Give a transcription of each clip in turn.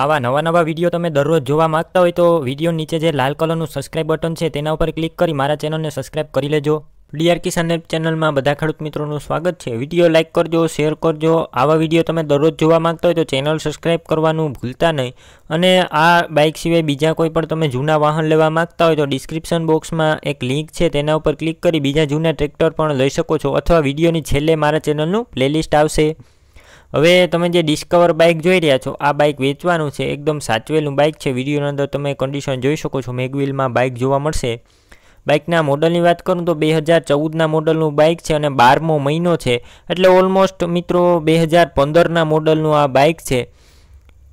આવા નવા નવા વિડિયો તમે દરરોજ જોવા માંગતા હો તો વિડિયો નીચે જે લાલ કલરનો સબસ્ક્રાઇબ બટન છે તેના ઉપર ક્લિક કરી મારા ચેનલને સબસ્ક્રાઇબ કરી લેજો. ડી આર કિશન ચેનલ માં બધા ખડુક મિત્રોનું સ્વાગત છે. વિડિયો લાઈક કરજો, શેર કરજો. આવા વિડિયો તમે દરરોજ જોવા માંગતા હો તો ચેનલ સબસ્ક્રાઇબ કરવાનું ભૂલતા નહીં અને આ બાઇક સિવાય બીજા કોઈ પણ તમે જૂના વાહન લેવા માંગતા હો તો ડિસ્ક્રિપ્શન બોક્સમાં એક લિંક છે તેના ઉપર ક્લિક કરી બીજા જૂના ટ્રેક્ટર પણ લઈ શકો છો અથવા વિડિયોની છેલ્લે મારા ચેનલનું પ્લેલિસ્ટ આવશે. હવે તમે જે ડિસ્કવર બાઇક જોઈ રહ્યા છો આ બાઇક વેચવાનું છે એકદમ સાચવેલું બાઇક છે વિડીયોની અંદર તમે કન્ડિશન જોઈ શકો છો મેગવિલમાં બાઇક જોવા મળશે બાઇકના મોડલની વાત કરું તો બે હજાર ચૌદના મોડલનું બાઇક છે અને બારમો મહિનો છે એટલે ઓલમોસ્ટ મિત્રો બે હજાર પંદરના મોડલનું આ બાઇક છે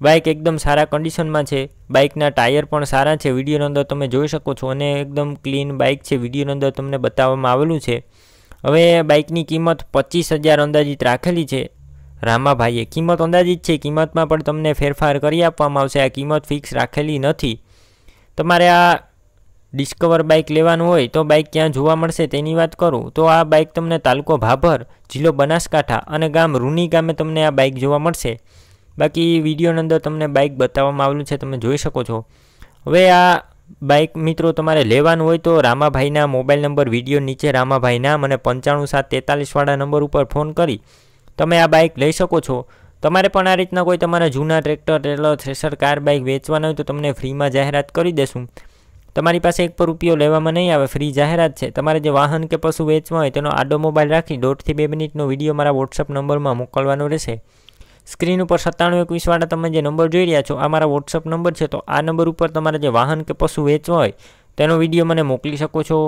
બાઇક એકદમ સારા કન્ડિશનમાં છે બાઇકના ટાયર પણ સારા છે વિડીયોની અંદર તમે જોઈ શકો છો અને એકદમ ક્લીન બાઇક છે વિડીયોની અંદર તમને બતાવવામાં આવેલું છે હવે બાઇકની કિંમત પચીસ હજાર અંદાજિત રાખેલી છે रामा भाई ये कीमत अंदाजित छे कीमत માં પણ તમે ફેરફાર કરી આપવા આવશે આ કિંમત ફિક્સ રાખેલી નથી તમારે આ ડિસ્કવર બાઇક લેવાનું હોય તો બાઇક ક્યાં જોવા મળશે તેની વાત કરું તો આ બાઇક તમને તાલુકો ભાભર જિલ્લો બનાસકાંઠા અને ગામ ઋણી ગામે તમને આ બાઇક જોવા મળશે બાકી વિડીયો ની અંદર તમને બાઇક બતાવવામાં આવેલું છે તમે જોઈ શકો છો હવે આ બાઇક મિત્રો તમારે લેવાનું હોય તો રામાભાઈ ના મોબાઈલ નંબર વિડીયો નીચે રામાભાઈ ના મને 95743 વાળા નંબર ઉપર ફોન કરી તમે આ બાઇક લઈ શકો છો તમારે પણ આ રીતનો કોઈ તમારો જૂના tractor trailer thresher car bike વેચવાનો હોય તો તમને ફ્રીમાં જાહેરાત કરી દેશું તમારી પાસે એક રૂપિયો લેવામાં નહી આવે ફ્રી જાહેરાત છે તમારે જે વાહન કે પશુ વેચવા હોય તેનો આડો મોબાઈલ રાખી ડોટ થી 2 મિનિટનો વિડિયો મારા WhatsApp નંબરમાં મોકલવાનો રહેશે સ્ક્રીન ઉપર 97218 તમને જે નંબર જોઈ રહ્યા છો આ મારો WhatsApp નંબર છે તો આ નંબર ઉપર તમારે જે વાહન કે પશુ વેચવા હોય તેનો વિડિયો મને મોકલી શકો છો